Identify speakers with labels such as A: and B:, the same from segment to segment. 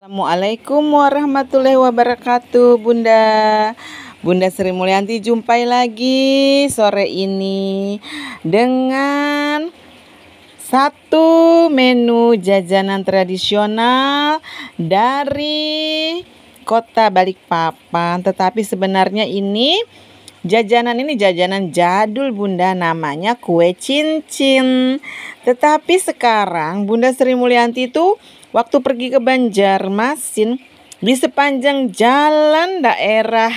A: Assalamualaikum warahmatullahi wabarakatuh Bunda Bunda Sri Mulyanti jumpai lagi sore ini dengan satu menu jajanan tradisional dari kota Balikpapan tetapi sebenarnya ini Jajanan ini jajanan jadul Bunda namanya kue cincin. Tetapi sekarang Bunda Sri Mulyanti itu waktu pergi ke Banjarmasin di sepanjang jalan daerah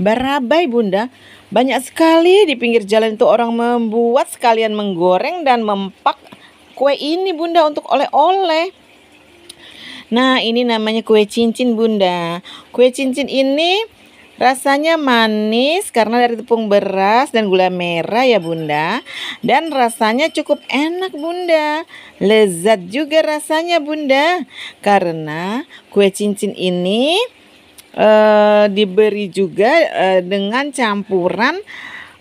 A: Barabai Bunda banyak sekali di pinggir jalan itu orang membuat sekalian menggoreng dan mempak kue ini Bunda untuk oleh-oleh. Nah ini namanya kue cincin Bunda. Kue cincin ini Rasanya manis karena dari tepung beras dan gula merah ya bunda Dan rasanya cukup enak bunda Lezat juga rasanya bunda Karena kue cincin ini e, diberi juga e, dengan campuran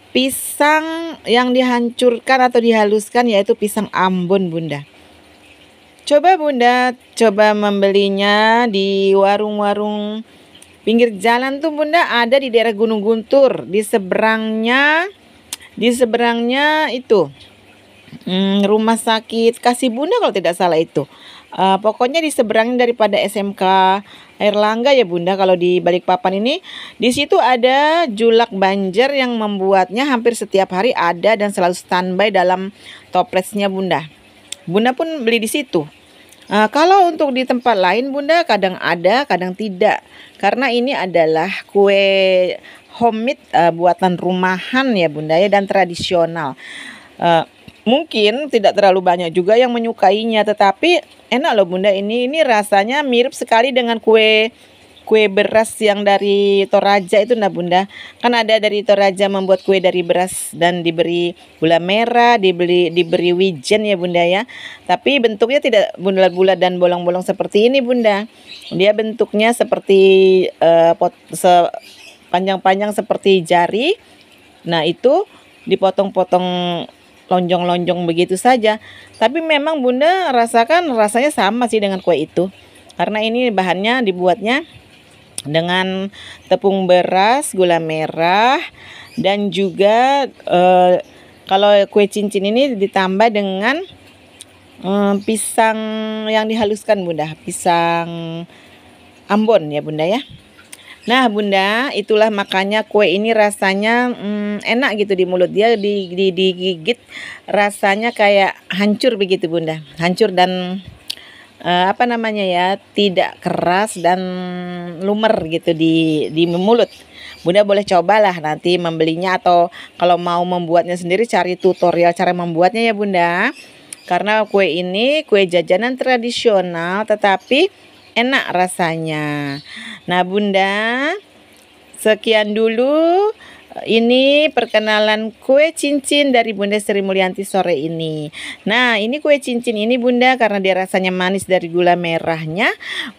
A: pisang yang dihancurkan atau dihaluskan yaitu pisang Ambon bunda Coba bunda coba membelinya di warung-warung Pinggir jalan tuh Bunda ada di daerah Gunung Guntur, di seberangnya di seberangnya itu hmm, rumah sakit Kasih Bunda kalau tidak salah itu. Uh, pokoknya di seberang daripada SMK Air Langga ya Bunda kalau di balik papan ini di situ ada julak banjir yang membuatnya hampir setiap hari ada dan selalu standby dalam toplesnya Bunda. Bunda pun beli di situ. Nah, kalau untuk di tempat lain Bunda kadang ada, kadang tidak. Karena ini adalah kue homemade uh, buatan rumahan ya Bunda ya dan tradisional. Uh, mungkin tidak terlalu banyak juga yang menyukainya tetapi enak loh Bunda ini ini rasanya mirip sekali dengan kue kue beras yang dari Toraja itu nah Bunda kan ada dari Toraja membuat kue dari beras dan diberi gula merah diberi diberi wijen ya Bunda ya tapi bentuknya tidak bulat-bulat dan bolong-bolong seperti ini Bunda dia bentuknya seperti uh, panjang-panjang seperti jari nah itu dipotong-potong lonjong-lonjong begitu saja tapi memang Bunda rasakan rasanya sama sih dengan kue itu karena ini bahannya dibuatnya dengan tepung beras, gula merah dan juga eh, kalau kue cincin ini ditambah dengan eh, pisang yang dihaluskan Bunda, pisang Ambon ya Bunda ya. Nah bunda, itulah makanya kue ini rasanya hmm, enak gitu di mulut dia digigit rasanya kayak hancur begitu bunda, hancur dan uh, apa namanya ya tidak keras dan lumer gitu di di mulut. Bunda boleh cobalah nanti membelinya atau kalau mau membuatnya sendiri cari tutorial cara membuatnya ya Bunda. Karena kue ini kue jajanan tradisional tetapi enak rasanya. Nah Bunda, sekian dulu ini perkenalan kue cincin dari Bunda Sri Mulyanti sore ini. Nah, ini kue cincin ini Bunda karena dia rasanya manis dari gula merahnya.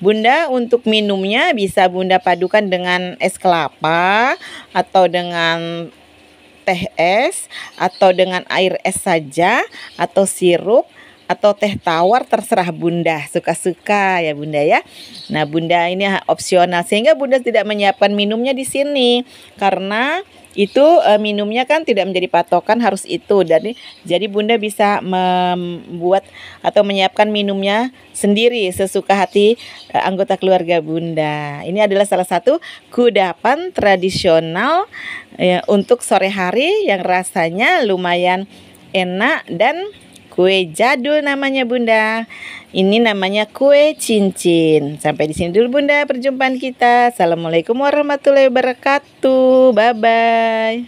A: Bunda untuk minumnya bisa Bunda padukan dengan es kelapa atau dengan teh es atau dengan air es saja atau sirup atau teh tawar terserah bunda suka-suka ya bunda ya. Nah bunda ini opsional sehingga bunda tidak menyiapkan minumnya di sini karena itu uh, minumnya kan tidak menjadi patokan harus itu dan jadi bunda bisa membuat atau menyiapkan minumnya sendiri sesuka hati uh, anggota keluarga bunda ini adalah salah satu kudapan tradisional uh, untuk sore hari yang rasanya lumayan enak dan Kue jadul namanya Bunda. Ini namanya kue cincin. Sampai di sini dulu Bunda perjumpaan kita. Assalamualaikum warahmatullahi wabarakatuh. Bye bye.